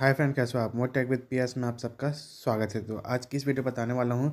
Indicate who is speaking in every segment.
Speaker 1: hi friend कैसे हो आप मोर टेक विद पीएस में आप सबका स्वागत है तो आज की इस वीडियो बताने वाला हूँ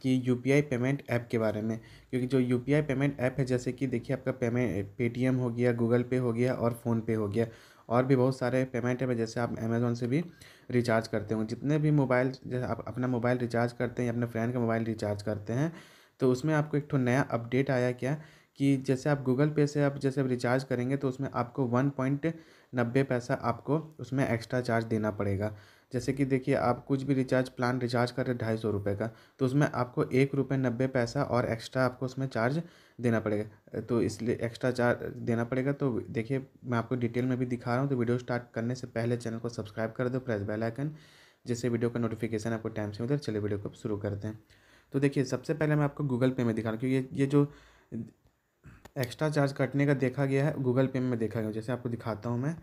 Speaker 1: कि यू पेमेंट ऐप के बारे में क्योंकि जो यू पेमेंट ऐप है जैसे कि देखिए आपका पेमेंट पेटीएम हो गया गूगल पे हो गया और फ़ोनपे हो गया और भी बहुत सारे पेमेंट ऐप है जैसे आप अमेज़ोन से भी रिचार्ज करते हो जितने भी मोबाइल जैसे आप अपना मोबाइल रिचार्ज करते हैं या अपने फ्रेंड का मोबाइल रिचार्ज करते हैं तो उसमें आपको एक तो नया अपडेट आया क्या कि जैसे आप गूगल पे से आप जैसे रिचार्ज करेंगे तो उसमें आपको वन पॉइंट नब्बे पैसा आपको उसमें एक्स्ट्रा चार्ज देना पड़ेगा जैसे कि देखिए आप कुछ भी रिचार्ज प्लान रिचार्ज कर रहे ढाई सौ रुपये का तो उसमें आपको एक रुपये नब्बे पैसा और एक्स्ट्रा आपको उसमें चार्ज देना पड़ेगा तो इसलिए एक्स्ट्रा चार्ज देना पड़ेगा तो देखिए मैं आपको डिटेल में भी दिखा रहा हूँ तो वीडियो स्टार्ट करने से पहले चैनल को सब्सक्राइब कर दो प्रेस बेल आइकन जिससे वीडियो का नोटिफिकेशन आपको टाइम से मिलता है चलिए वीडियो को शुरू करते हैं तो देखिए सबसे पहले मैं आपको गूगल पे में दिखा रहा हूँ क्योंकि ये ये जो एक्स्ट्रा चार्ज कटने का देखा गया है गूगल पे में देखा गया जैसे आपको दिखाता हूँ मैं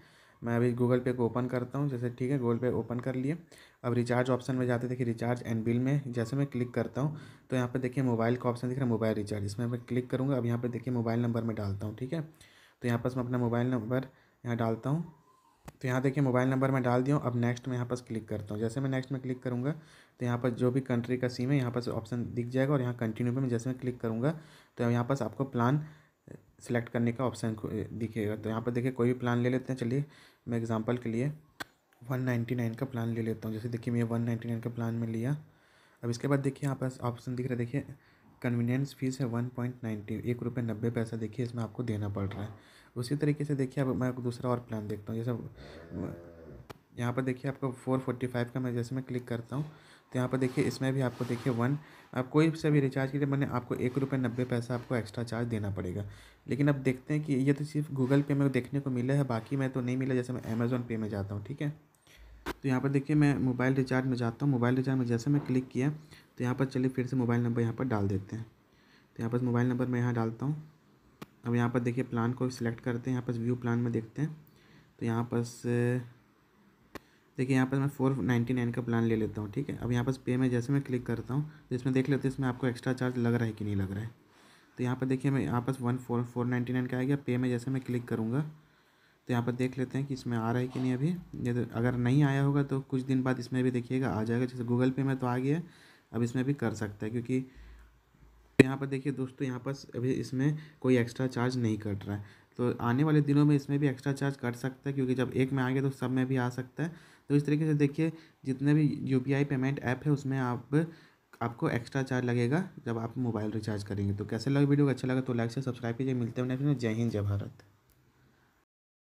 Speaker 1: मैं अभी गूगल पे को ओपन करता हूँ जैसे ठीक है गूगल पे ओपन कर लिए अब रिचार्ज ऑप्शन में जाते देखिए रिचार्ज एंड बिल में जैसे मैं क्लिक करता हूँ तो यहाँ पे देखिए मोबाइल का ऑप्शन दिख रहा है मोबाइल रिचार्ज इसमें मैं क्लिक करूँगा अब यहाँ पे देखिए मोबाइल नंबर में डालता हूँ ठीक है तो यहाँ पर मैं अपना मोबाइल नंबर यहाँ डालता हूँ तो यहाँ देखिए मोबाइल नंबर मैं डाल दिया हूँ अब नेक्स्ट में यहाँ पर क्लिक करता हूँ जैसे मैं नेक्स्ट में क्लिक करूँगा तो यहाँ पर जो भी कंट्री का सिम है यहाँ पर ऑप्शन दिख जाएगा और यहाँ कंटिन्यू पर मैं जैसे मैं क्लिक करूँगा तो यहाँ पर आपको प्लान सिलेक्ट करने का ऑप्शन दिखेगा तो यहाँ पर देखिए कोई भी प्लान ले लेते हैं चलिए मैं एग्जांपल के लिए वन नाइन्टी नाइन का प्लान ले लेता हूँ जैसे देखिए मैं वन नाइन्टी नाइन का प्लान में लिया अब इसके बाद देखिए यहाँ पास ऑप्शन दिख रहा है देखिए कन्वीनियंस फीस है वन पॉइंट नाइन्टी एक रुपये नब्बे पैसा देखिए इसमें आपको देना पड़ रहा है उसी तरीके से देखिए अब मैं दूसरा और प्लान देखता हूँ जैसे यहाँ पर देखिए आपको फोर फोर्टी फाइव का मैं जैसे मैं क्लिक करता हूँ तो यहाँ पर देखिए इसमें भी आपको देखिए वन आप कोई से भी रिचार्ज के लिए मैंने आपको एक रुपये नब्बे पैसा आपको एक्स्ट्रा चार्ज देना पड़ेगा लेकिन अब देखते हैं कि ये तो सिर्फ गूगल पे में देखने को मिला है बाकी मैं तो नहीं मिला जैसे मैं अमेज़ोन पे में जाता हूँ ठीक है तो यहाँ पर देखिए मैं मोबाइल रिचार्ज में जाता हूँ मोबाइल रिचार्ज में जैसे मैं क्लिक किया तो यहाँ पर चलिए फिर से मोबाइल नंबर यहाँ पर डाल देते हैं तो यहाँ पर मोबाइल नंबर मैं यहाँ डालता हूँ अब यहाँ पर देखिए प्लान को सिलेक्ट करते हैं यहाँ पर व्यू प्लान में देखते हैं तो यहाँ पर देखिए यहाँ पर मैं फोर नाइन्टी नाइन का प्लान ले लेता हूँ ठीक है अब यहाँ पर पे में जैसे मैं क्लिक करता हूँ तो इसमें देख लेते हैं इसमें आपको एक्स्ट्रा चार्ज लग रहा है कि नहीं लग रहा है तो यहाँ पर देखिए मैं यहाँ पर one four four ninety nine का आ गया पे में जैसे मैं क्लिक करूँगा तो यहाँ पर देख लेते हैं कि इसमें आ रहा है कि नहीं अभी यदि तो अगर नहीं आया होगा तो कुछ दिन बाद इसमें भी देखिएगा आ जाएगा जैसे गूगल पे में तो आ गया अब इसमें भी कर सकता है क्योंकि यहाँ पर देखिए दोस्तों यहाँ पर अभी इसमें कोई एक्स्ट्रा चार्ज नहीं कट रहा है तो आने वाले दिनों में इसमें भी एक्स्ट्रा चार्ज कट सकता है क्योंकि जब एक में आ गया तो सब में भी आ सकता है तो इस तरीके से देखिए जितने भी यू पेमेंट ऐप है उसमें आप आपको एक्स्ट्रा चार्ज लगेगा जब आप मोबाइल रिचार्ज करेंगे तो कैसे लगा वीडियो अच्छा लगा तो लाइक से सब्सक्राइब कीजिए मिलते हैं नेक्स्ट जय हिंद जय भारत